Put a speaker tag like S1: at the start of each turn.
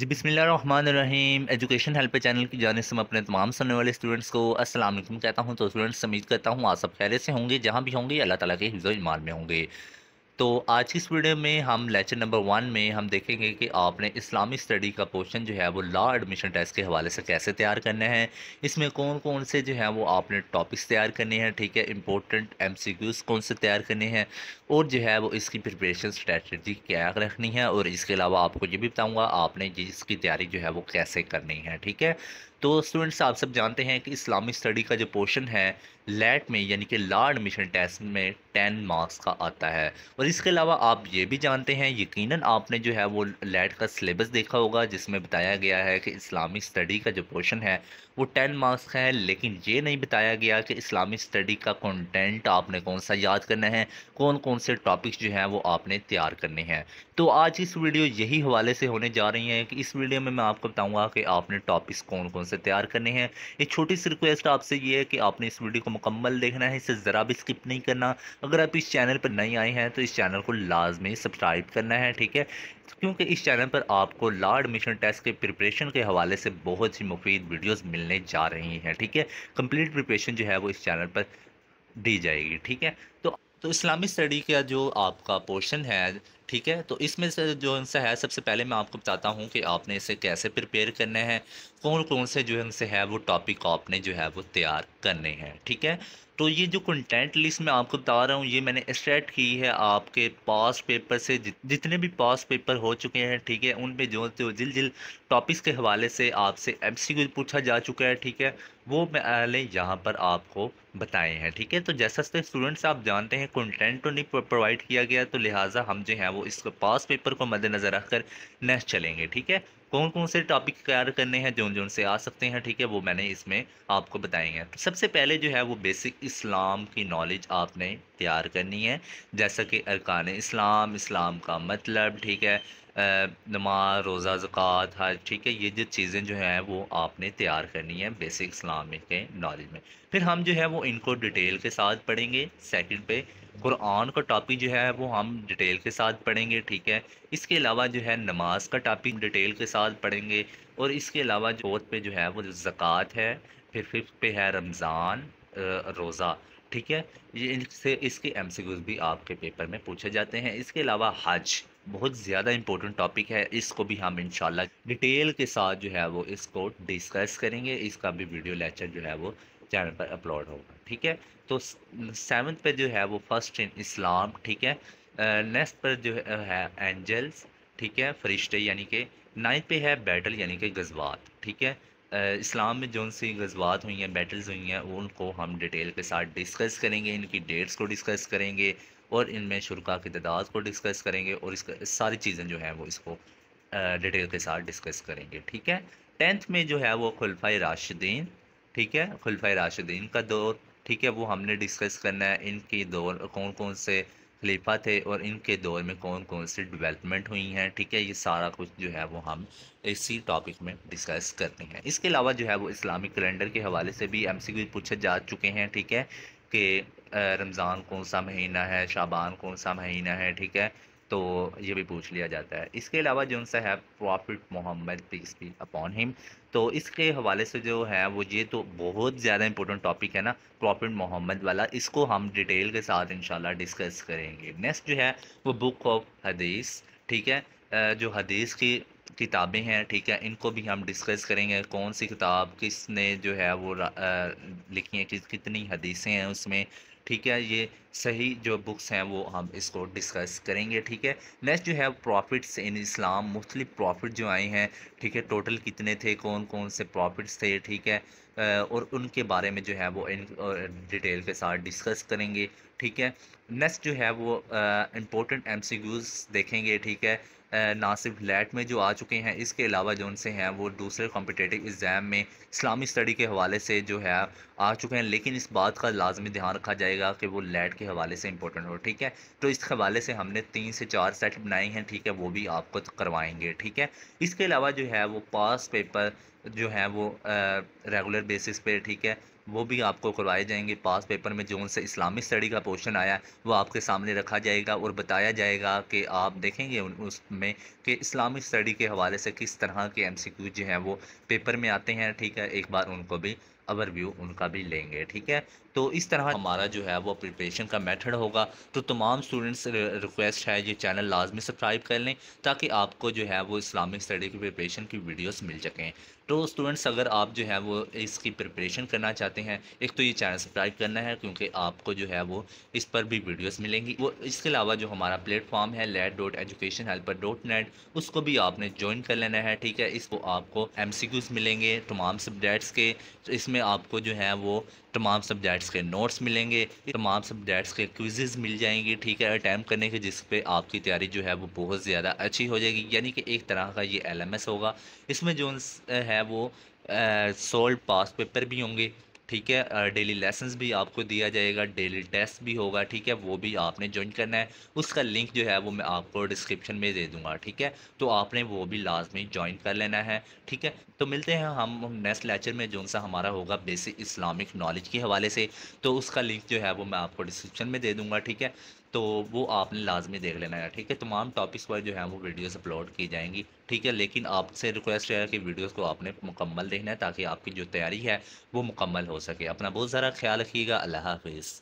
S1: जी बिसमीम education help channel की जाने से मैं अपने तमाम सुनने वाले स्टूडेंट्स को अस्सलाम वालेकुम कहता हूँ तो स्टूडेंट्स उम्मीद करता हूँ आप सब खैर से होंगे जहाँ भी होंगे अल्लाह ताला के हिफ्ज़ ईमान में होंगे तो आज की इस वीडियो में हम लेक्चर नंबर वन में हम देखेंगे कि आपने इस्लामिक स्टडी का पोर्शन जो है वो लॉ एडमिशन टेस्ट के हवाले से कैसे तैयार करना है इसमें कौन कौन से जो है वो आपने टॉपिक्स तैयार करने हैं ठीक है इंपॉर्टेंट एमसीक्यूज कौन से तैयार करने हैं और जो है वो इसकी प्रिपरेशन स्ट्रेटी क्या रखनी है और इसके अलावा आपको ये भी बताऊँगा आपने जिसकी तैयारी जो है वो कैसे करनी है ठीक है तो स्टूडेंट्स आप सब जानते हैं कि इस्लामिक स्टडी का जो पोर्शन है लैट में यानी कि लार्ड मिशन टेस्ट में टेन मार्क्स का आता है और इसके अलावा आप ये भी जानते हैं यकीनन आपने जो है वो लैट का सिलेबस देखा होगा जिसमें बताया गया है कि इस्लामिक स्टडी का जो पोर्शन है वो टेन मार्क्स का है लेकिन ये नहीं बताया गया कि इस्लामिक स्टडी का कंटेंट आपने कौन सा याद करना है कौन कौन से टॉपिक्स जो हैं वो आपने तैयार करने हैं तो आज इस वीडियो यही हवाले से होने जा रही है कि इस वीडियो में मैं आपको बताऊँगा कि आपने टॉपिक्स कौन कौन से तैयार करने हैं एक छोटी सी रिक्वेस्ट आपसे ये है कि आपने इस वीडियो को मुकम्मल देखना है इसे ज़रा भी स्किप नहीं करना अगर आप इस चैनल पर नहीं आए हैं तो इस चैनल को लाजमी सब्सक्राइब करना है ठीक है क्योंकि इस चैनल पर आपको ला एडमिशन टेस्ट के प्रिपरेशन के हवाले से बहुत ही मुफीद वीडियोस मिलने जा रही हैं ठीक है कंप्लीट प्रिपरेशन जो है वो इस चैनल पर दी जाएगी ठीक है तो तो इस्लामिक स्टडी का जो आपका पोर्शन है ठीक है तो इसमें से जो इनसे है सबसे पहले मैं आपको बताता हूँ कि आपने इसे कैसे प्रिपेयर करने हैं कौन कौन से जो इनसे है वो टॉपिक आपने जो है वो तैयार करने हैं ठीक है तो ये जो कंटेंट लिस्ट मैं आपको बता रहा हूँ ये मैंने स्टार्ट की है आपके पास पेपर से जितने भी पास पेपर हो चुके हैं ठीक है उन पे जो जो जिल जिल टॉपिक्स के हवाले से आपसे को पूछा जा चुका है ठीक है वो मैं पहले यहाँ पर आपको बताए हैं ठीक है तो जैसा स्टूडेंट्स आप जानते हैं कंटेंट तो नहीं प्रोवाइड किया गया तो लिहाजा हम जो हैं वो वो इस पास पेपर को मद्देनज़र रखकर नेक्स्ट चलेंगे ठीक है कौन कौन से टॉपिक तैयार करने हैं जो जो से आ सकते हैं ठीक है वो मैंने इसमें आपको बताएंगे सबसे पहले जो है वो बेसिक इस्लाम की नॉलेज आपने तैयार करनी है जैसा कि अरकान इस्लाम इस्लाम का मतलब ठीक है नमाज रोज़ा ज़क़़त हज ठीक है ये जो चीज़ें जो हैं वो आपने तैयार करनी है बेसिक इस्लामिक के नॉलेज में फिर हम जो है वो इनको डिटेल के साथ पढ़ेंगे सेकंड पे कुरान का टॉपिक जो है वो हम डिटेल के साथ पढ़ेंगे ठीक है इसके अलावा जो है नमाज का टॉपिक डिटेल के साथ पढ़ेंगे और इसके अलावा चौथ पे जो है वो ज़क़़त है फिर फिफ्थ पे है रमज़ान रोज़ा ठीक है ये इससे इसके एम भी आपके पेपर में पूछे जाते हैं इसके अलावा हज बहुत ज़्यादा इंपॉर्टेंट टॉपिक है इसको भी हम इनशाला डिटेल के साथ जो है वो इसको डिस्कस करेंगे इसका भी वीडियो लेक्चर जो है वो चैनल पर अपलोड होगा ठीक है तो सेवन्थ पे जो है वो फर्स्ट इन इस्लाम ठीक है नेक्स्ट पर जो है एंजल्स ठीक है फरिश्ते यानी कि नाइन्थ पे है बैटल यानी कि गजबात ठीक है इस्लाम में जो सी गजबात हुई हैं बैटल्स हुई हैं उनको हम डिटेल के साथ डिस्कस करेंगे इनकी डेट्स को डिस्कस करेंगे और इनमें शुरा की तदाद को डिस्कस करेंगे और इसका सारी चीज़ें जो हैं वो इसको डिटेल के साथ डिस्कस करेंगे ठीक है टेंथ में जो है वो खुलफा राशिदीन ठीक है खुलफा राशिदीन का दौर ठीक है वो हमने डिस्कस करना है इनकी दौर कौन कौन से खलीफा थे और इनके दौर में कौन कौन सी डेवलपमेंट हुई हैं ठीक है ये सारा कुछ जो है वो हम इसी टॉपिक में डिस्कस करते हैं इसके अलावा जो है वो इस्लामिक कैलेंडर के हवाले से भी एम पूछे जा चुके हैं ठीक है कि रमज़ान कौन सा महीना है शाबान कौन सा महीना है ठीक है तो ये भी पूछ लिया जाता है इसके अलावा जो सा है prophet Muhammad peace be upon him तो इसके हवाले से जो है वो ये तो बहुत ज़्यादा इंपॉर्टेंट टॉपिक है ना प्रॉफिट मोहम्मद वाला इसको हम डिटेल के साथ इन डिस्कस करेंगे नेक्स्ट जो है वो बुक ऑफ हदीस ठीक है जो हदीस की किताबें हैं ठीक है इनको भी हम डिस्कस करेंगे कौन सी किताब किसने जो है वो लिखी है कि, कितनी हदीसें हैं उसमें ठीक है ये सही जो बुक्स हैं वो हम इसको डिस्कस करेंगे ठीक है नेक्स्ट जो है प्रॉफिट्स इन इस्लाम मुख्तलि प्रॉफिट जो आए हैं ठीक है टोटल कितने थे कौन कौन से प्रॉफिट्स थे ठीक है और उनके बारे में जो है वो इन डिटेल के साथ डिस्कस करेंगे ठीक है नेक्स्ट जो है वो इम्पोर्टेंट एम देखेंगे ठीक है ना सिर्फ लेट में जो आ चुके हैं इसके अलावा जो उनसे हैं वो दूसरे कॉम्पिटेटिव एग्ज़ाम में इस्लामी स्टडी के हवाले से जो है आ चुके हैं लेकिन इस बात का लाजमी ध्यान रखा जाएगा कि वो लेट के हवाले से इंपॉर्टेंट हो ठीक है तो इस हवाले से हमने तीन से चार सेट बनाए हैं ठीक है वो भी आपको तो करवाएंगे ठीक है इसके अलावा जो है वो पास पेपर जो हैं वो रेगुलर बेसिस पे ठीक है वो भी आपको करवाए जाएंगे पास पेपर में जो उनसे इस्लामिक स्टडी का पोर्शन आया है वो आपके सामने रखा जाएगा और बताया जाएगा कि आप देखेंगे उसमें कि इस्लामिक स्टडी के हवाले से किस तरह के एम जो हैं वो पेपर में आते हैं ठीक है एक बार उनको भी ओवरव्यू उनका भी लेंगे ठीक है तो इस तरह हमारा जो है वो प्रिपरेशन का मेथड होगा तो तमाम स्टूडेंट्स रिक्वेस्ट है ये चैनल लाजमी सब्सक्राइब कर लें ताकि आपको जो है वो इस्लामिक स्टडी की प्रिपरेशन की वीडियोस मिल सकें तो स्टूडेंट्स अगर आप जो है वो इसकी प्रिपरेशन करना चाहते हैं एक तो ये चैनल सब्सक्राइब करना है क्योंकि आपको जो है वो इस पर भी वीडियोस मिलेंगी वो इसके अलावा जो हमारा प्लेटफॉर्म है LAT dot education helper dot net उसको भी आपने ज्वाइन कर लेना है ठीक है इसको आपको एम मिलेंगे तमाम सब्जेक्ट्स के तो इसमें आपको जो है वो तमाम सब्जेक्ट्स के नोट्स मिलेंगे तमाम सब्जेक्ट्स के क्विजेज़ मिल जाएंगी ठीक है अटैम्प करने के जिस पर आपकी तैयारी जो है वो बहुत ज़्यादा अच्छी हो जाएगी यानी कि एक तरह का ये एल होगा इसमें जो है है वो सोल्ड पास पेपर भी होंगे ठीक है डेली लेसन्स भी आपको दिया जाएगा डेली टेस्ट भी होगा ठीक है वो भी आपने ज्वाइन करना है उसका लिंक जो है वो मैं आपको डिस्क्रिप्शन में दे दूंगा ठीक है तो आपने वो भी लाजमी ज्वाइन कर लेना है ठीक है तो मिलते हैं हम नेक्स्ट लेक्चर में जो सा हमारा होगा बेसिक इस्लामिक नॉलेज के हवाले से तो उसका लिंक जो है वो मैं आपको डिस्क्रिप्शन में दे दूँगा ठीक है तो वो आपने लाजमी देख लेना है ठीक है तमाम टॉपिक्स पर जो है वो वीडियोस अपलोड की जाएंगी ठीक है लेकिन आपसे रिक्वेस्ट है कि वीडियोस को आपने मुकम्मल देखना है ताकि आपकी जो तैयारी है वो मुकम्मल हो सके अपना बहुत सारा ख्याल रखिएगा अल्लाह हाफिज़